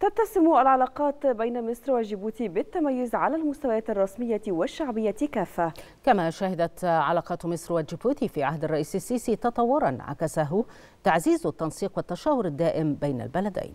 تتسم العلاقات بين مصر وجيبوتي بالتميز على المستويات الرسمية والشعبية كافة كما شهدت علاقات مصر وجيبوتي في عهد الرئيس السيسي تطورا عكسه تعزيز التنسيق والتشاور الدائم بين البلدين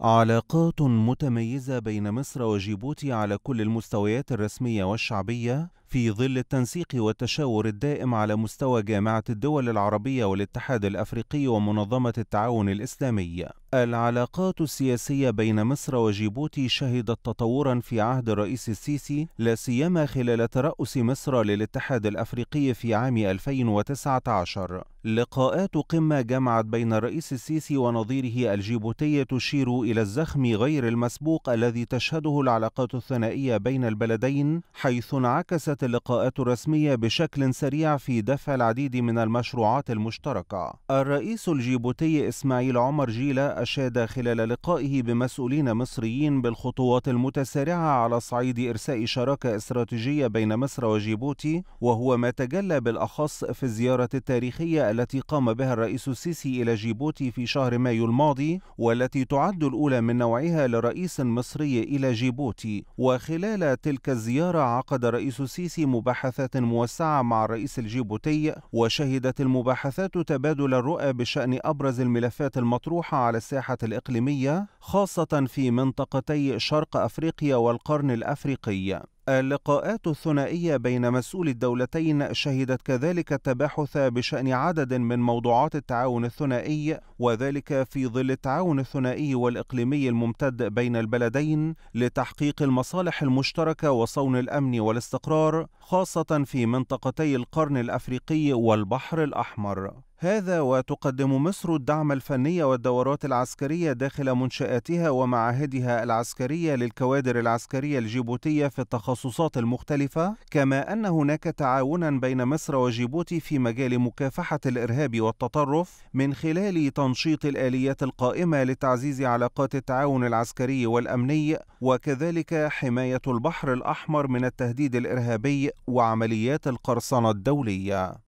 علاقات متميزة بين مصر وجيبوتي على كل المستويات الرسمية والشعبية في ظل التنسيق والتشاور الدائم على مستوى جامعة الدول العربية والاتحاد الأفريقي ومنظمة التعاون الإسلامي. العلاقات السياسية بين مصر وجيبوتي شهدت تطورا في عهد الرئيس السيسي لا سيما خلال ترأس مصر للاتحاد الأفريقي في عام 2019. لقاءات قمة جمعت بين الرئيس السيسي ونظيره الجيبوتي تشير إلى الزخم غير المسبوق الذي تشهده العلاقات الثنائية بين البلدين حيث انعكست بدأت اللقاءات الرسمية بشكل سريع في دفع العديد من المشروعات المشتركة. الرئيس الجيبوتي إسماعيل عمر جيلة أشاد خلال لقائه بمسؤولين مصريين بالخطوات المتسارعة على صعيد إرساء شراكة استراتيجية بين مصر وجيبوتي، وهو ما تجلى بالأخص في الزيارة التاريخية التي قام بها الرئيس السيسي إلى جيبوتي في شهر مايو الماضي، والتي تعد الأولى من نوعها لرئيس مصري إلى جيبوتي، وخلال تلك الزيارة عقد رئيس السيسي الرئيس مباحثات موسعة مع الرئيس الجيبوتي وشهدت المباحثات تبادل الرؤى بشأن أبرز الملفات المطروحة على الساحة الإقليمية خاصة في منطقتي شرق أفريقيا والقرن الأفريقي اللقاءات الثنائية بين مسؤولي الدولتين شهدت كذلك التباحث بشأن عدد من موضوعات التعاون الثنائي وذلك في ظل التعاون الثنائي والإقليمي الممتد بين البلدين لتحقيق المصالح المشتركة وصون الأمن والاستقرار خاصة في منطقتي القرن الأفريقي والبحر الأحمر هذا وتقدم مصر الدعم الفني والدورات العسكرية داخل منشآتها ومعاهدها العسكرية للكوادر العسكرية الجيبوتية في التخصصات المختلفة، كما أن هناك تعاونا بين مصر وجيبوتي في مجال مكافحة الإرهاب والتطرف من خلال تنشيط الآليات القائمة لتعزيز علاقات التعاون العسكري والأمني، وكذلك حماية البحر الأحمر من التهديد الإرهابي وعمليات القرصنة الدولية.